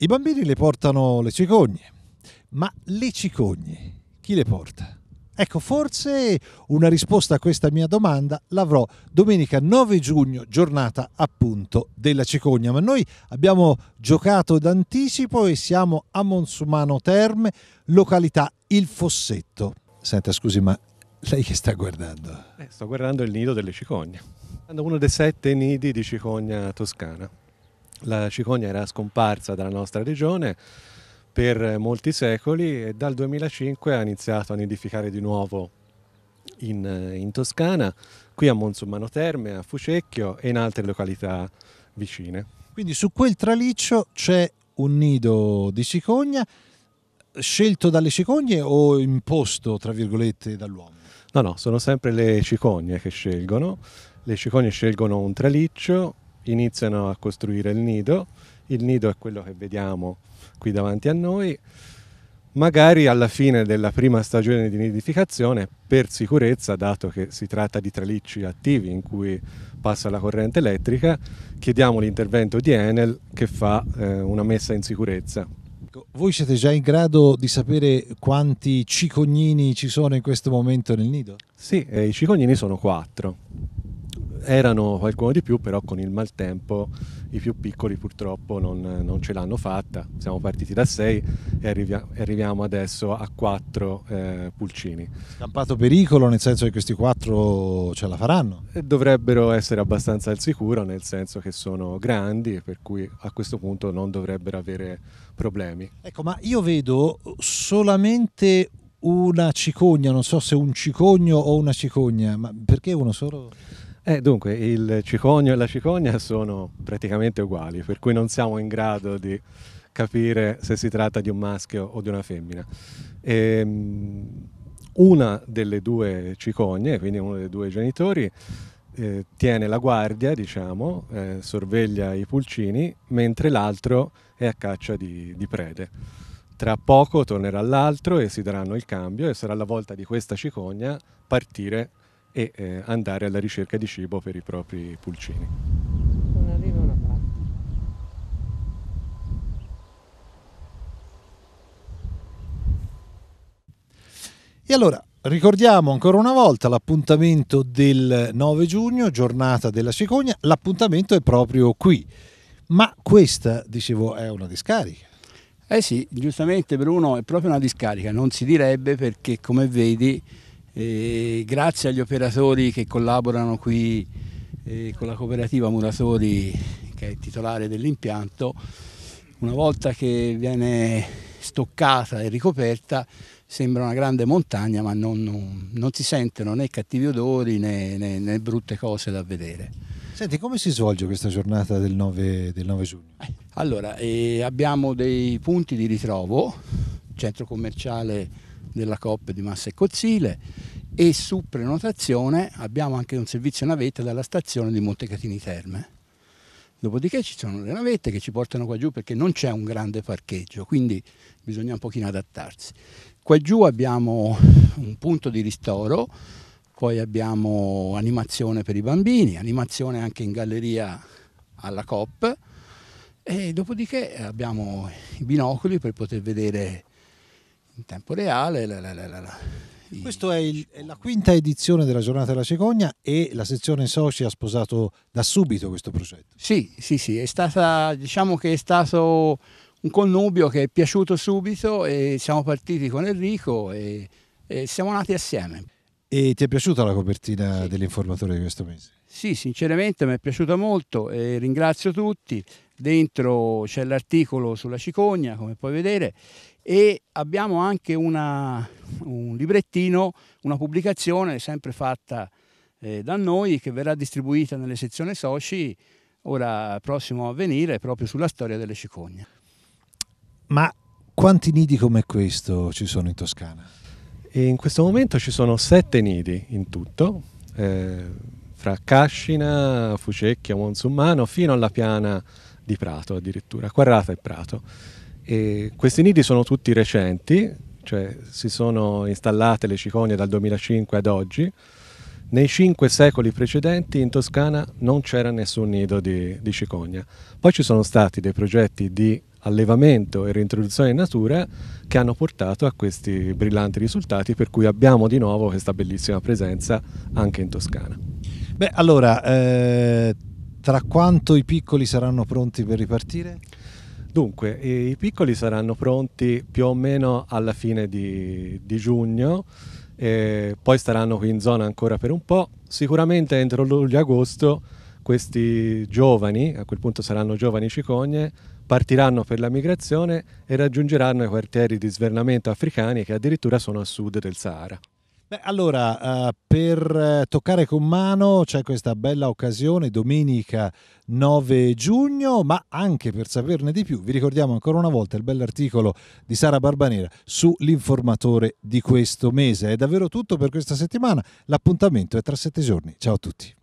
I bambini le portano le cicogne, ma le cicogne chi le porta? Ecco, forse una risposta a questa mia domanda l'avrò domenica 9 giugno, giornata appunto della cicogna. Ma noi abbiamo giocato d'anticipo e siamo a Monsumano Terme, località Il Fossetto. Senta, scusi, ma lei che sta guardando? Eh, sto guardando il nido delle cicogne. Uno dei sette nidi di cicogna toscana. La cicogna era scomparsa dalla nostra regione per molti secoli e dal 2005 ha iniziato a nidificare di nuovo in, in Toscana, qui a Monsummano Terme, a Fucecchio e in altre località vicine. Quindi su quel traliccio c'è un nido di cicogna scelto dalle cicogne o imposto, tra virgolette, dall'uomo? No, no, sono sempre le cicogne che scelgono. Le cicogne scelgono un traliccio iniziano a costruire il nido, il nido è quello che vediamo qui davanti a noi, magari alla fine della prima stagione di nidificazione, per sicurezza, dato che si tratta di tralicci attivi in cui passa la corrente elettrica, chiediamo l'intervento di Enel che fa eh, una messa in sicurezza. Ecco, voi siete già in grado di sapere quanti cicognini ci sono in questo momento nel nido? Sì, eh, i cicognini sono quattro erano qualcuno di più, però con il maltempo i più piccoli purtroppo non, non ce l'hanno fatta. Siamo partiti da 6 e arrivia- arriviamo adesso a 4 eh, pulcini. Scampato pericolo, nel senso che questi 4 ce la faranno? E eh, dovrebbero essere abbastanza al sicuro, nel senso che sono grandi e per cui a questo punto non dovrebbero avere problemi. Ecco, ma io vedo solamente una cicogna, non so se un cicogno o una cicogna, ma perché uno solo? Eh, dunque, il cicogno e la cicogna sono praticamente uguali, per cui non siamo in grado di capire se si tratta di un maschio o di una femmina. E, ehm, una delle due cicogne, quindi uno dei due genitori, eh, tiene la guardia, diciamo, eh, sorveglia i pulcini, mentre l'altro è a caccia di, di prede. Tra poco tornerà l'altro e si daranno il cambio e sarà la volta di questa cicogna partire e eh, andare alla ricerca di cibo per i propri pulcini. Non arriva una parte. E allora Ricordiamo ancora una volta l'appuntamento del 9 giugno, giornata della cicogna. L'appuntamento è proprio qui. Ma questa, dicevo, è una discarica. Eh sì, giustamente Bruno, è proprio una discarica. Non si direbbe perché, come vedi, e grazie agli operatori che collaborano qui eh, con la cooperativa Muratori che è titolare dell'impianto, una volta che viene stoccata e ricoperta sembra una grande montagna ma non, non, non si sentono né cattivi odori né, né, né, brutte cose da vedere. Senti, come si svolge questa giornata del 9, del 9 giugno? Eh, allora, eh, abbiamo dei punti di ritrovo, centro commerciale della Coop di Massa e Cozzile e su prenotazione abbiamo anche un servizio navetta dalla stazione di Montecatini Terme. Dopodiché ci sono le navette che ci portano qua giù perché non c'è un grande parcheggio, quindi bisogna un pochino adattarsi. Qua giù abbiamo un punto di ristoro, poi abbiamo animazione per i bambini, animazione anche in galleria alla COP e dopodiché abbiamo i binocoli per poter vedere in tempo reale. La, la, la, Questa è, è, la quinta edizione della giornata della cicogna e la sezione soci ha sposato da subito questo progetto. Sì, sì, sì, è stata, diciamo che è stato un connubio che è piaciuto subito e siamo partiti con Enrico e, e siamo nati assieme. E ti è piaciuta la copertina sì. dell'informatore di questo mese? Sì, sinceramente mi è piaciuta molto e ringrazio tutti. Dentro c'è l'articolo sulla cicogna, come puoi vedere, e abbiamo anche una, un librettino, una pubblicazione sempre fatta eh, da noi che verrà distribuita nelle sezioni soci ora prossimo a venire proprio sulla storia delle cicogne. Ma quanti nidi come questo ci sono in Toscana? E in questo momento ci sono sette nidi in tutto, eh, fra Cascina, Fucecchia, Monsummano fino alla piana di Prato addirittura, Quarrata e Prato. E questi nidi sono tutti recenti, cioè si sono installate le cicogne dal 2005 ad oggi. Nei cinque secoli precedenti in Toscana non c'era nessun nido di, di, cicogna. Poi ci sono stati dei progetti di allevamento e reintroduzione in natura che hanno portato a questi brillanti risultati per cui abbiamo di nuovo questa bellissima presenza anche in Toscana. Beh, allora, eh, tra quanto i piccoli saranno pronti per ripartire? Dunque, i piccoli saranno pronti più o meno alla fine di, di giugno, poi staranno qui in zona ancora per un po'. Sicuramente entro luglio-agosto questi giovani, a quel punto saranno giovani cicogne, partiranno per la migrazione e raggiungeranno i quartieri di svernamento africani che addirittura sono a sud del Sahara. Beh, allora, uh, per eh, toccare con mano c'è questa bella occasione domenica 9 giugno, ma anche per saperne di più vi ricordiamo ancora una volta il bell'articolo di Sara Barbanera sull'informatore di questo mese. È davvero tutto per questa settimana, l'appuntamento è tra sette giorni. Ciao a tutti.